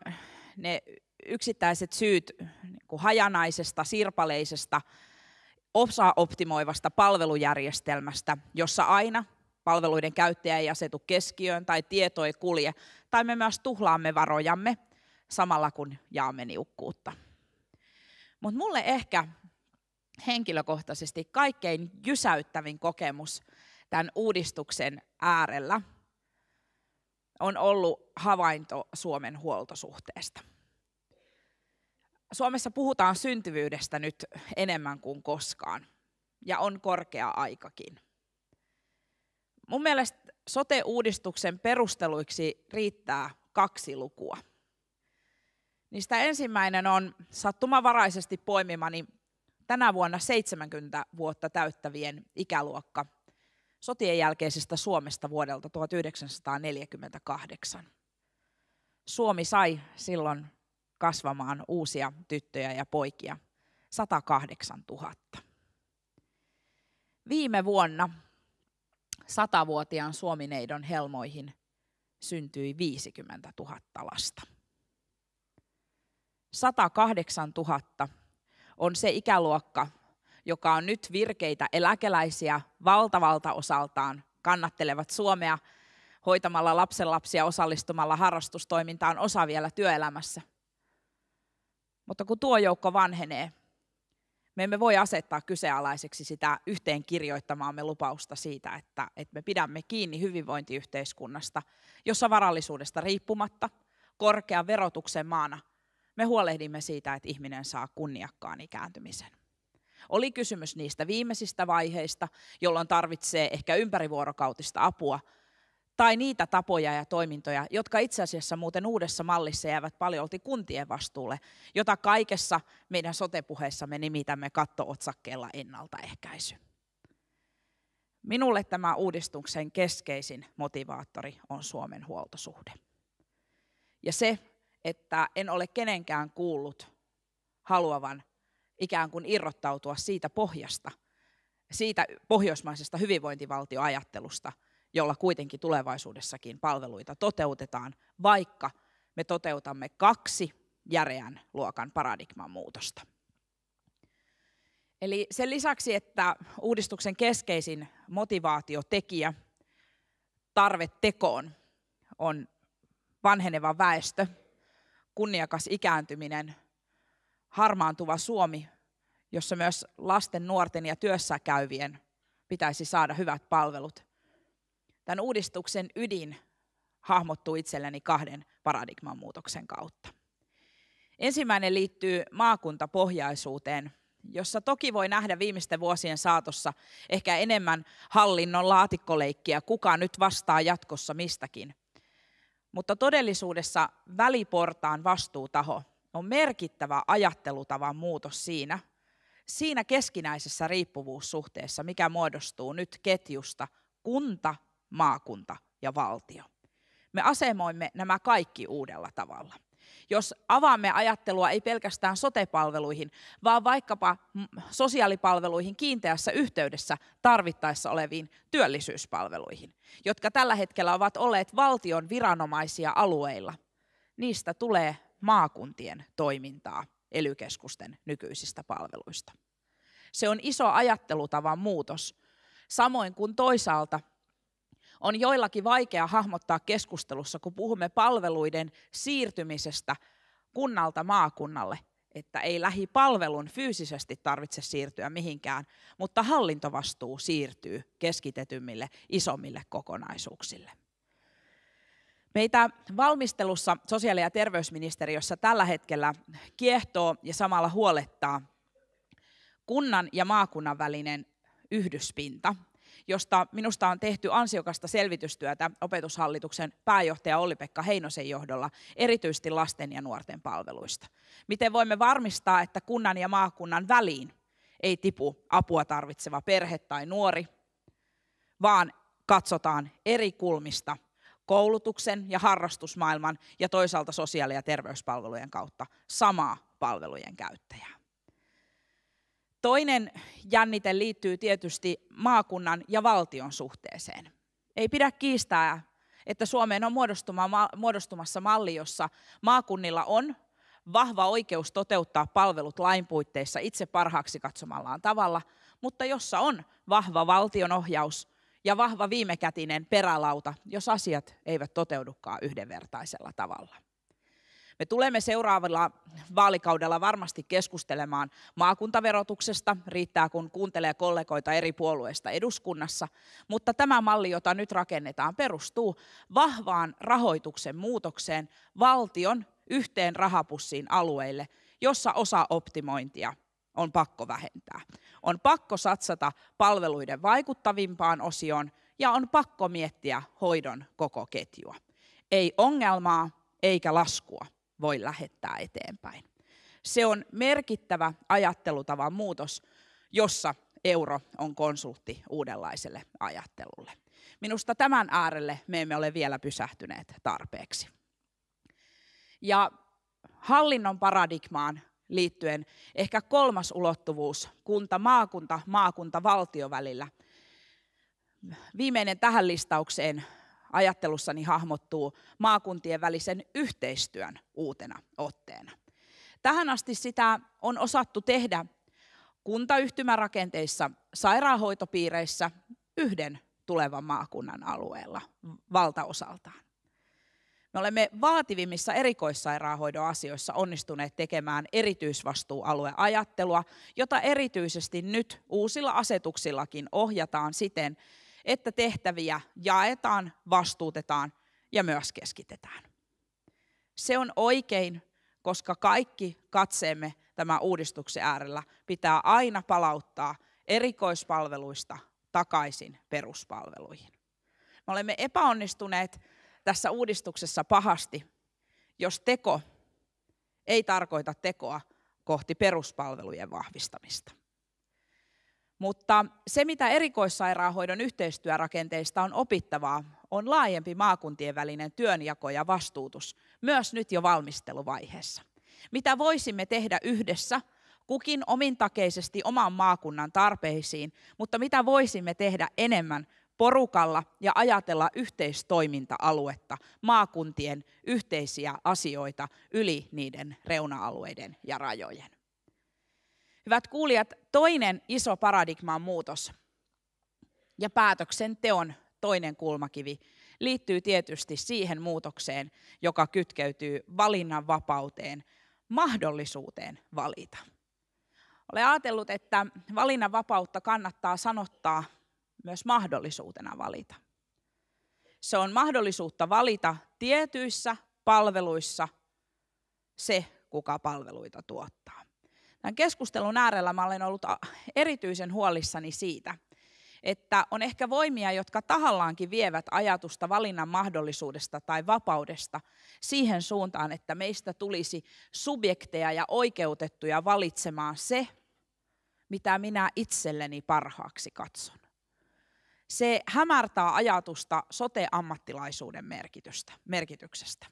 ne yksittäiset syyt niin kuin hajanaisesta, sirpaleisesta osaa optimoivasta palvelujärjestelmästä, jossa aina palveluiden käyttäjä ei asetu keskiöön tai tieto ei kulje, tai me myös tuhlaamme varojamme samalla kun jaamme niukkuutta. Mutta mulle ehkä henkilökohtaisesti kaikkein jysäyttävin kokemus tämän uudistuksen äärellä on ollut havainto Suomen huoltosuhteesta. Suomessa puhutaan syntyvyydestä nyt enemmän kuin koskaan, ja on korkea aikakin. Mun mielestä sote-uudistuksen perusteluiksi riittää kaksi lukua. Niistä ensimmäinen on sattumavaraisesti poimimani tänä vuonna 70 vuotta täyttävien ikäluokka sotien jälkeisestä Suomesta vuodelta 1948. Suomi sai silloin kasvamaan uusia tyttöjä ja poikia 108 000. Viime vuonna satavuotiaan suomineidon helmoihin syntyi 50 000 lasta. 108 000 on se ikäluokka, joka on nyt virkeitä eläkeläisiä valtavalta osaltaan, kannattelevat Suomea hoitamalla lapsenlapsia, osallistumalla harrastustoimintaan, osa vielä työelämässä – mutta kun tuo joukko vanhenee, me emme voi asettaa kyseenalaiseksi sitä yhteen kirjoittamaamme lupausta siitä, että, että me pidämme kiinni hyvinvointiyhteiskunnasta, jossa varallisuudesta riippumatta, korkean verotuksen maana, me huolehdimme siitä, että ihminen saa kunniakkaan ikääntymisen. Oli kysymys niistä viimeisistä vaiheista, jolloin tarvitsee ehkä ympärivuorokautista apua – tai niitä tapoja ja toimintoja, jotka itse asiassa muuten uudessa mallissa jäävät paljolti kuntien vastuulle, jota kaikessa meidän sotepuheessamme nimitämme katto-otsakkeella ennaltaehkäisy. Minulle tämä uudistuksen keskeisin motivaattori on Suomen huoltosuhde. Ja se, että en ole kenenkään kuullut haluavan ikään kuin irrottautua siitä pohjasta, siitä pohjoismaisesta hyvinvointivaltioajattelusta – jolla kuitenkin tulevaisuudessakin palveluita toteutetaan, vaikka me toteutamme kaksi järeän luokan paradigman muutosta. Eli sen lisäksi, että uudistuksen keskeisin motivaatiotekijä, tarve tekoon, on vanheneva väestö, kunniakas ikääntyminen, harmaantuva Suomi, jossa myös lasten, nuorten ja työssä käyvien pitäisi saada hyvät palvelut – tämän uudistuksen ydin hahmottuu itselleni kahden paradigman muutoksen kautta. Ensimmäinen liittyy maakuntapohjaisuuteen, jossa toki voi nähdä viimeisten vuosien saatossa ehkä enemmän hallinnon laatikkoleikkiä, kuka nyt vastaa jatkossa mistäkin. Mutta todellisuudessa väliportaan vastuutaho on merkittävä ajattelutavan muutos siinä, siinä keskinäisessä riippuvuussuhteessa, mikä muodostuu nyt ketjusta kunta maakunta ja valtio. Me asemoimme nämä kaikki uudella tavalla. Jos avaamme ajattelua ei pelkästään sotepalveluihin, vaan vaikkapa mm, sosiaalipalveluihin kiinteässä yhteydessä tarvittaessa oleviin työllisyyspalveluihin, jotka tällä hetkellä ovat olleet valtion viranomaisia alueilla, niistä tulee maakuntien toimintaa ely nykyisistä palveluista. Se on iso ajattelutavan muutos, samoin kuin toisaalta on joillakin vaikea hahmottaa keskustelussa, kun puhumme palveluiden siirtymisestä kunnalta maakunnalle, että ei lähipalvelun fyysisesti tarvitse siirtyä mihinkään, mutta hallintovastuu siirtyy keskitetymmille isommille kokonaisuuksille. Meitä valmistelussa sosiaali- ja terveysministeriössä tällä hetkellä kiehtoo ja samalla huolettaa kunnan ja maakunnan välinen yhdyspinta, josta minusta on tehty ansiokasta selvitystyötä opetushallituksen pääjohtaja Olli-Pekka Heinosen johdolla, erityisesti lasten ja nuorten palveluista. Miten voimme varmistaa, että kunnan ja maakunnan väliin ei tipu apua tarvitseva perhe tai nuori, vaan katsotaan eri kulmista koulutuksen ja harrastusmaailman ja toisaalta sosiaali- ja terveyspalvelujen kautta samaa palvelujen käyttäjää. Toinen jännite liittyy tietysti maakunnan ja valtion suhteeseen. Ei pidä kiistää, että Suomeen on muodostumassa malli, jossa maakunnilla on vahva oikeus toteuttaa palvelut lain puitteissa itse parhaaksi katsomallaan tavalla, mutta jossa on vahva valtionohjaus ja vahva viimekätinen perälauta, jos asiat eivät toteudukaan yhdenvertaisella tavalla. Me tulemme seuraavalla vaalikaudella varmasti keskustelemaan maakuntaverotuksesta, riittää kun kuuntelee kollegoita eri puolueista eduskunnassa, mutta tämä malli, jota nyt rakennetaan, perustuu vahvaan rahoituksen muutokseen valtion yhteen rahapussiin alueille, jossa osa optimointia on pakko vähentää. On pakko satsata palveluiden vaikuttavimpaan osioon ja on pakko miettiä hoidon koko ketjua. Ei ongelmaa eikä laskua voi lähettää eteenpäin. Se on merkittävä ajattelutavan muutos, jossa euro on konsultti uudenlaiselle ajattelulle. Minusta tämän äärelle me emme ole vielä pysähtyneet tarpeeksi. Ja hallinnon paradigmaan liittyen ehkä kolmas ulottuvuus kunta, maakunta, maakunta, valtio välillä. Viimeinen tähän listaukseen ajattelussani hahmottuu maakuntien välisen yhteistyön uutena otteena. Tähän asti sitä on osattu tehdä kuntayhtymärakenteissa, sairaanhoitopiireissä yhden tulevan maakunnan alueella valtaosaltaan. Me olemme vaativimmissa erikoissairaanhoidon asioissa onnistuneet tekemään erityisvastuualueajattelua, jota erityisesti nyt uusilla asetuksillakin ohjataan siten, että tehtäviä jaetaan, vastuutetaan ja myös keskitetään. Se on oikein, koska kaikki katseemme tämän uudistuksen äärellä pitää aina palauttaa erikoispalveluista takaisin peruspalveluihin. Me olemme epäonnistuneet tässä uudistuksessa pahasti, jos teko ei tarkoita tekoa kohti peruspalvelujen vahvistamista. Mutta se, mitä erikoissairaanhoidon yhteistyörakenteista on opittavaa, on laajempi maakuntien välinen työnjako ja vastuutus, myös nyt jo valmisteluvaiheessa. Mitä voisimme tehdä yhdessä, kukin omintakeisesti oman maakunnan tarpeisiin, mutta mitä voisimme tehdä enemmän porukalla ja ajatella yhteistoiminta-aluetta, maakuntien yhteisiä asioita yli niiden reuna-alueiden ja rajojen. Hyvät kuulijat, toinen iso paradigman muutos. Ja päätöksenteon toinen kulmakivi liittyy tietysti siihen muutokseen, joka kytkeytyy valinnan vapauteen, mahdollisuuteen valita. Olen ajatellut, että valinnan vapautta kannattaa sanottaa myös mahdollisuutena valita. Se on mahdollisuutta valita tietyissä palveluissa se, kuka palveluita tuottaa. Tämän keskustelun äärellä mä olen ollut erityisen huolissani siitä, että on ehkä voimia, jotka tahallaankin vievät ajatusta valinnan mahdollisuudesta tai vapaudesta siihen suuntaan, että meistä tulisi subjekteja ja oikeutettuja valitsemaan se, mitä minä itselleni parhaaksi katson. Se hämärtää ajatusta sote-ammattilaisuuden merkitystä, merkityksestä.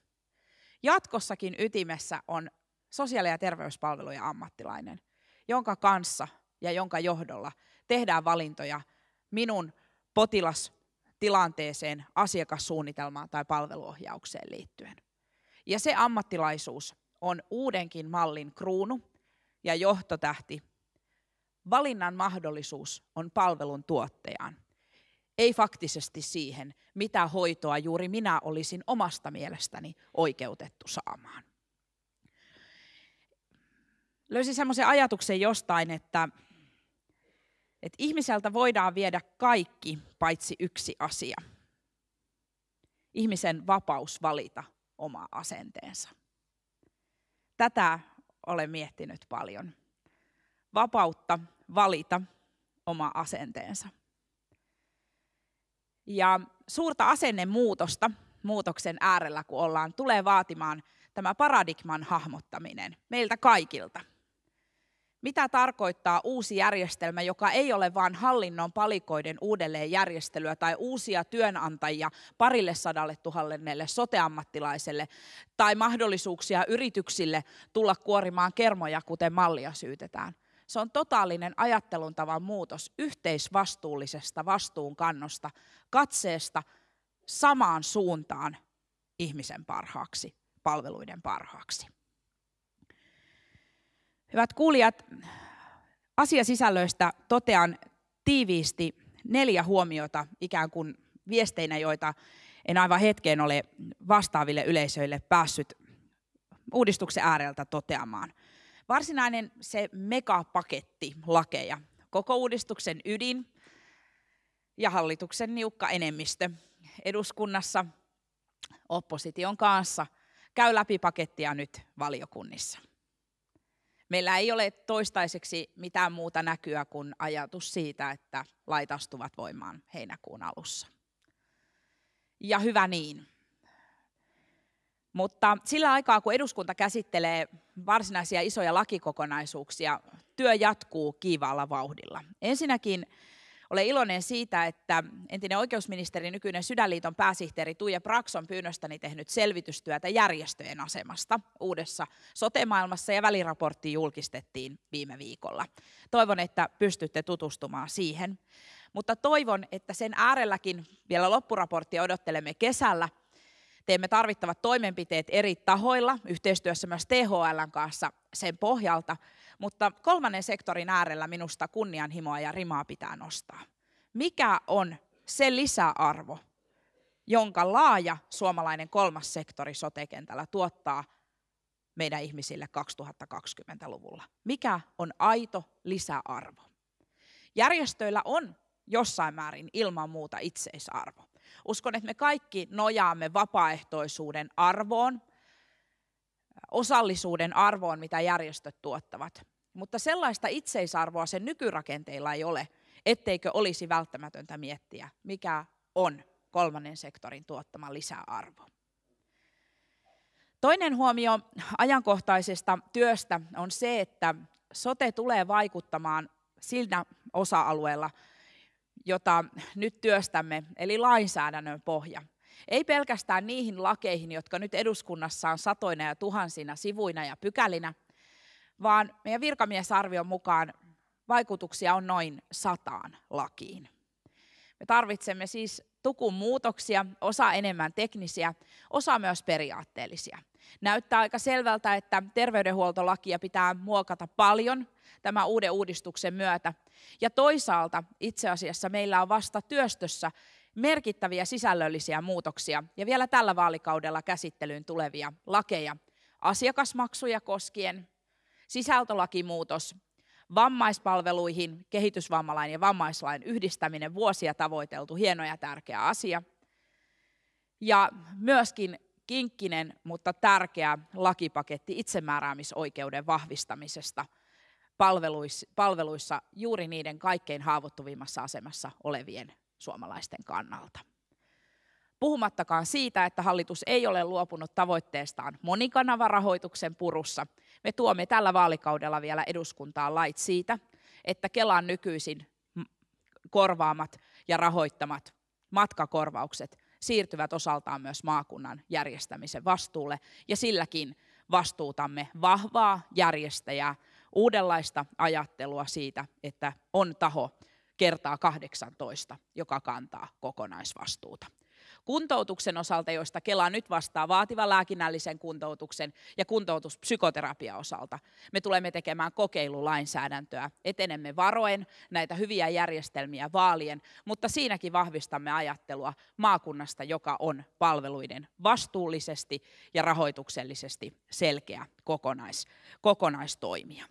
Jatkossakin ytimessä on sosiaali- ja terveyspalvelujen ammattilainen, jonka kanssa ja jonka johdolla tehdään valintoja minun potilastilanteeseen, asiakassuunnitelmaan tai palveluohjaukseen liittyen. Ja se ammattilaisuus on uudenkin mallin kruunu ja johtotähti. Valinnan mahdollisuus on palvelun tuottajaan, ei faktisesti siihen, mitä hoitoa juuri minä olisin omasta mielestäni oikeutettu saamaan löysin semmoisen ajatuksen jostain, että, että ihmiseltä voidaan viedä kaikki paitsi yksi asia. Ihmisen vapaus valita oma asenteensa. Tätä olen miettinyt paljon. Vapautta valita oma asenteensa. Ja suurta asennemuutosta muutoksen äärellä, kun ollaan, tulee vaatimaan tämä paradigman hahmottaminen meiltä kaikilta – mitä tarkoittaa uusi järjestelmä, joka ei ole vain hallinnon palikoiden uudelleenjärjestelyä tai uusia työnantajia parille sadalle tuhannelle soteammattilaiselle tai mahdollisuuksia yrityksille tulla kuorimaan kermoja, kuten mallia syytetään. Se on totaalinen ajatteluntavan muutos yhteisvastuullisesta vastuunkannosta, katseesta samaan suuntaan ihmisen parhaaksi, palveluiden parhaaksi. Hyvät kuulijat, asiasisällöistä totean tiiviisti neljä huomiota ikään kuin viesteinä, joita en aivan hetkeen ole vastaaville yleisöille päässyt uudistuksen ääreltä toteamaan. Varsinainen se megapaketti lakeja, koko uudistuksen ydin ja hallituksen niukka enemmistö eduskunnassa opposition kanssa käy läpi pakettia nyt valiokunnissa. Meillä ei ole toistaiseksi mitään muuta näkyä kuin ajatus siitä, että lait astuvat voimaan heinäkuun alussa. Ja hyvä niin. Mutta sillä aikaa, kun eduskunta käsittelee varsinaisia isoja lakikokonaisuuksia, työ jatkuu kiivaalla vauhdilla. Ensinnäkin olen iloinen siitä, että entinen oikeusministeri, nykyinen Sydänliiton pääsihteeri Tuija Brax on pyynnöstäni tehnyt selvitystyötä järjestöjen asemasta uudessa sotemaailmassa ja väliraportti julkistettiin viime viikolla. Toivon, että pystytte tutustumaan siihen. Mutta toivon, että sen äärelläkin vielä loppuraporttia odottelemme kesällä, teemme tarvittavat toimenpiteet eri tahoilla, yhteistyössä myös THLn kanssa sen pohjalta, mutta kolmannen sektorin äärellä minusta kunnianhimoa ja rimaa pitää nostaa. Mikä on se lisäarvo, jonka laaja suomalainen kolmas sektori sotekentällä tuottaa meidän ihmisille 2020-luvulla? Mikä on aito lisäarvo? Järjestöillä on jossain määrin ilman muuta itseisarvo. Uskon, että me kaikki nojaamme vapaaehtoisuuden arvoon, osallisuuden arvoon, mitä järjestöt tuottavat. Mutta sellaista itseisarvoa sen nykyrakenteilla ei ole, etteikö olisi välttämätöntä miettiä, mikä on kolmannen sektorin tuottama lisäarvo. Toinen huomio ajankohtaisesta työstä on se, että sote tulee vaikuttamaan siltä osa-alueella, jota nyt työstämme, eli lainsäädännön pohja. Ei pelkästään niihin lakeihin, jotka nyt eduskunnassa on satoina ja tuhansina sivuina ja pykälinä, vaan meidän virkamiesarvion mukaan vaikutuksia on noin sataan lakiin. Me tarvitsemme siis tukun muutoksia, osa enemmän teknisiä, osa myös periaatteellisia. Näyttää aika selvältä, että terveydenhuoltolakia pitää muokata paljon tämän uuden uudistuksen myötä. Ja toisaalta itse asiassa meillä on vasta työstössä merkittäviä sisällöllisiä muutoksia ja vielä tällä vaalikaudella käsittelyyn tulevia lakeja asiakasmaksuja koskien, sisältölakimuutos, vammaispalveluihin, kehitysvammalain ja vammaislain yhdistäminen, vuosia tavoiteltu, hieno ja tärkeä asia. Ja myöskin kinkkinen, mutta tärkeä lakipaketti itsemääräämisoikeuden vahvistamisesta palveluissa juuri niiden kaikkein haavoittuvimmassa asemassa olevien suomalaisten kannalta. Puhumattakaan siitä, että hallitus ei ole luopunut tavoitteestaan monikanavarahoituksen purussa. Me tuomme tällä vaalikaudella vielä eduskuntaan lait siitä, että Kelan nykyisin korvaamat ja rahoittamat matkakorvaukset siirtyvät osaltaan myös maakunnan järjestämisen vastuulle ja silläkin vastuutamme vahvaa järjestäjää, uudenlaista ajattelua siitä, että on taho, kertaa 18, joka kantaa kokonaisvastuuta. Kuntoutuksen osalta, joista Kela nyt vastaa vaativan lääkinnällisen kuntoutuksen ja kuntoutuspsykoterapia osalta, me tulemme tekemään kokeilulainsäädäntöä. Etenemme varoen näitä hyviä järjestelmiä vaalien, mutta siinäkin vahvistamme ajattelua maakunnasta, joka on palveluiden vastuullisesti ja rahoituksellisesti selkeä kokonais, kokonaistoimija.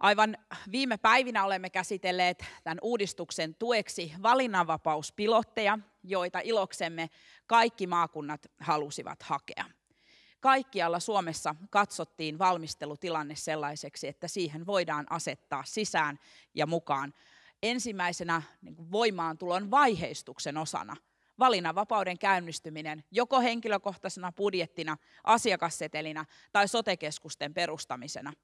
Aivan viime päivinä olemme käsitelleet tämän uudistuksen tueksi valinnanvapauspilotteja, joita iloksemme kaikki maakunnat halusivat hakea. Kaikkialla Suomessa katsottiin valmistelutilanne sellaiseksi, että siihen voidaan asettaa sisään ja mukaan ensimmäisenä niin voimaantulon vaiheistuksen osana valinnanvapauden käynnistyminen joko henkilökohtaisena budjettina, asiakassetelinä tai sotekeskusten perustamisena –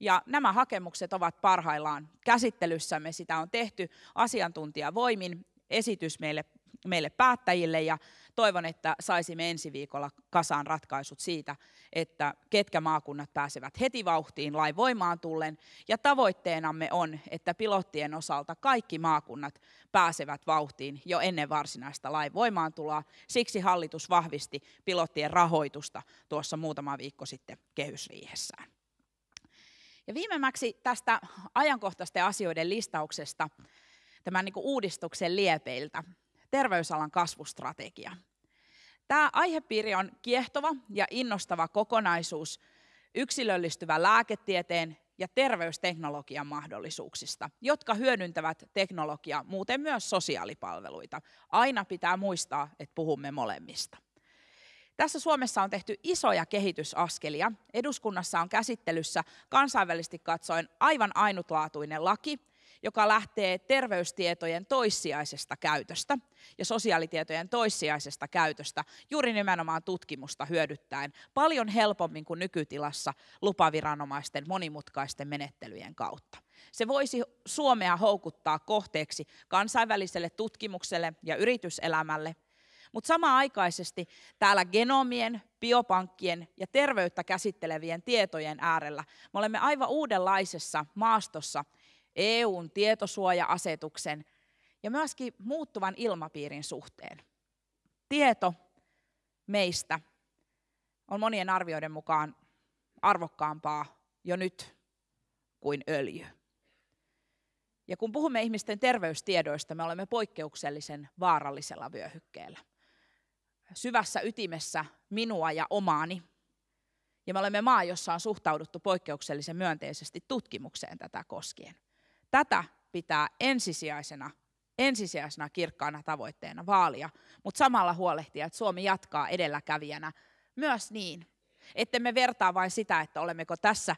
ja nämä hakemukset ovat parhaillaan käsittelyssämme. Sitä on tehty asiantuntijavoimin esitys meille, meille päättäjille ja toivon, että saisimme ensi viikolla kasaan ratkaisut siitä, että ketkä maakunnat pääsevät heti vauhtiin lain voimaan tullen. Ja tavoitteenamme on, että pilottien osalta kaikki maakunnat pääsevät vauhtiin jo ennen varsinaista lain voimaantuloa. Siksi hallitus vahvisti pilottien rahoitusta tuossa muutama viikko sitten kehysriihessään. Ja viimemmäksi tästä ajankohtaisten asioiden listauksesta tämän niin uudistuksen liepeiltä, terveysalan kasvustrategia. Tämä aihepiiri on kiehtova ja innostava kokonaisuus yksilöllistyvä lääketieteen ja terveysteknologian mahdollisuuksista, jotka hyödyntävät teknologiaa, muuten myös sosiaalipalveluita. Aina pitää muistaa, että puhumme molemmista. Tässä Suomessa on tehty isoja kehitysaskelia. Eduskunnassa on käsittelyssä kansainvälisesti katsoen aivan ainutlaatuinen laki, joka lähtee terveystietojen toissijaisesta käytöstä ja sosiaalitietojen toissijaisesta käytöstä juuri nimenomaan tutkimusta hyödyttäen paljon helpommin kuin nykytilassa lupaviranomaisten monimutkaisten menettelyjen kautta. Se voisi Suomea houkuttaa kohteeksi kansainväliselle tutkimukselle ja yrityselämälle, mutta samaaikaisesti täällä genomien, biopankkien ja terveyttä käsittelevien tietojen äärellä me olemme aivan uudenlaisessa maastossa EUn tietosuoja-asetuksen ja myöskin muuttuvan ilmapiirin suhteen. Tieto meistä on monien arvioiden mukaan arvokkaampaa jo nyt kuin öljy. Ja kun puhumme ihmisten terveystiedoista, me olemme poikkeuksellisen vaarallisella vyöhykkeellä syvässä ytimessä minua ja omaani. Ja me olemme maa, jossa on suhtauduttu poikkeuksellisen myönteisesti tutkimukseen tätä koskien. Tätä pitää ensisijaisena, ensisijaisena kirkkaana tavoitteena vaalia, mutta samalla huolehtia, että Suomi jatkaa edelläkävijänä myös niin, että me vertaa vain sitä, että olemmeko tässä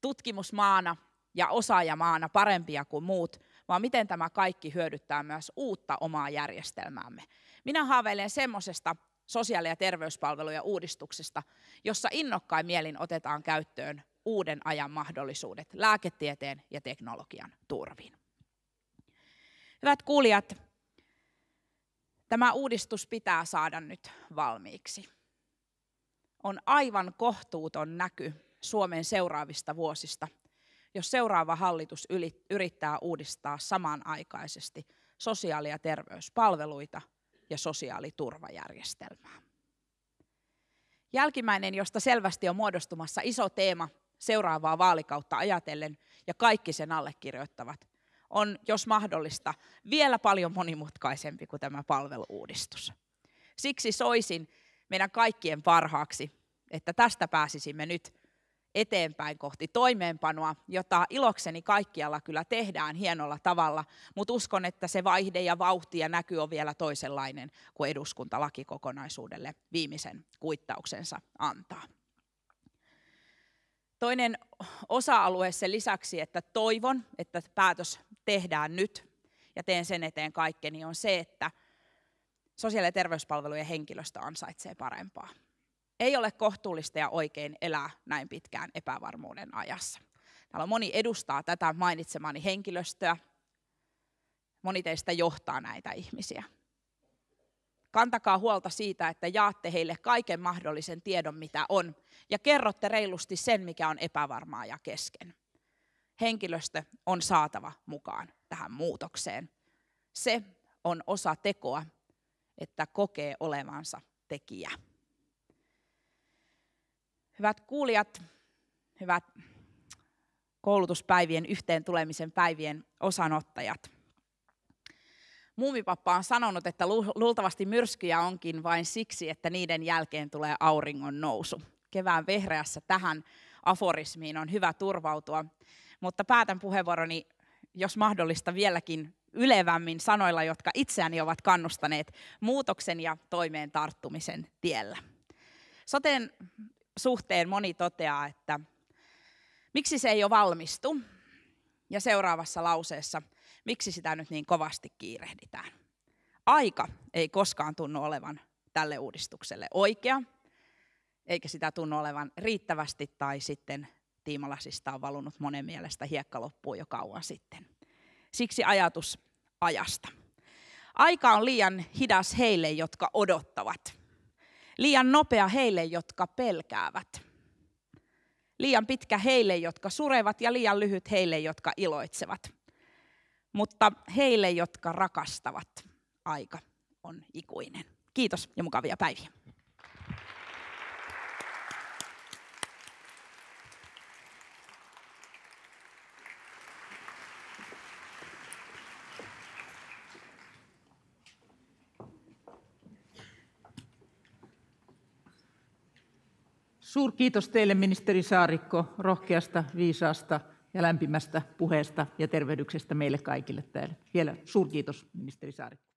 tutkimusmaana ja osaajamaana parempia kuin muut, vaan miten tämä kaikki hyödyttää myös uutta omaa järjestelmäämme. Minä haaveilen semmoisesta sosiaali- ja terveyspalveluja uudistuksesta, jossa innokkain mielin otetaan käyttöön uuden ajan mahdollisuudet lääketieteen ja teknologian turvin. Hyvät kuulijat, tämä uudistus pitää saada nyt valmiiksi. On aivan kohtuuton näky Suomen seuraavista vuosista, jos seuraava hallitus yrittää uudistaa samanaikaisesti sosiaali- ja terveyspalveluita ja sosiaaliturvajärjestelmää. Jälkimmäinen, josta selvästi on muodostumassa iso teema seuraavaa vaalikautta ajatellen ja kaikki sen allekirjoittavat, on, jos mahdollista, vielä paljon monimutkaisempi kuin tämä palveluuudistus. Siksi soisin meidän kaikkien parhaaksi, että tästä pääsisimme nyt eteenpäin kohti toimeenpanoa, jota ilokseni kaikkialla kyllä tehdään hienolla tavalla, mutta uskon, että se vaihde ja vauhti ja näky on vielä toisenlainen, kuin eduskunta kokonaisuudelle viimeisen kuittauksensa antaa. Toinen osa-alue sen lisäksi, että toivon, että päätös tehdään nyt ja teen sen eteen kaikkeni, on se, että sosiaali- ja terveyspalvelujen henkilöstö ansaitsee parempaa. Ei ole kohtuullista ja oikein elää näin pitkään epävarmuuden ajassa. Täällä on moni edustaa tätä mainitsemani henkilöstöä. Moni teistä johtaa näitä ihmisiä. Kantakaa huolta siitä, että jaatte heille kaiken mahdollisen tiedon, mitä on, ja kerrotte reilusti sen, mikä on epävarmaa ja kesken. Henkilöstö on saatava mukaan tähän muutokseen. Se on osa tekoa, että kokee olevansa tekijä. Hyvät kuulijat, hyvät koulutuspäivien yhteen tulemisen päivien osanottajat. Muumipappa on sanonut, että luultavasti myrskyjä onkin vain siksi, että niiden jälkeen tulee auringon nousu. Kevään vehreässä tähän aforismiin on hyvä turvautua, mutta päätän puheenvuoroni, jos mahdollista, vieläkin ylevämmin sanoilla, jotka itseäni ovat kannustaneet muutoksen ja toimeen tarttumisen tiellä. Soten suhteen moni toteaa, että miksi se ei ole valmistu. Ja seuraavassa lauseessa, miksi sitä nyt niin kovasti kiirehditään. Aika ei koskaan tunnu olevan tälle uudistukselle oikea, eikä sitä tunnu olevan riittävästi tai sitten tiimalasista on valunut monen mielestä hiekka loppuu jo kauan sitten. Siksi ajatus ajasta. Aika on liian hidas heille, jotka odottavat. Liian nopea heille, jotka pelkäävät. Liian pitkä heille, jotka surevat ja liian lyhyt heille, jotka iloitsevat. Mutta heille, jotka rakastavat, aika on ikuinen. Kiitos ja mukavia päiviä. Suur kiitos teille, ministeri Saarikko, rohkeasta, viisaasta ja lämpimästä puheesta ja tervehdyksestä meille kaikille täällä. Vielä kiitos, ministeri Saarikko.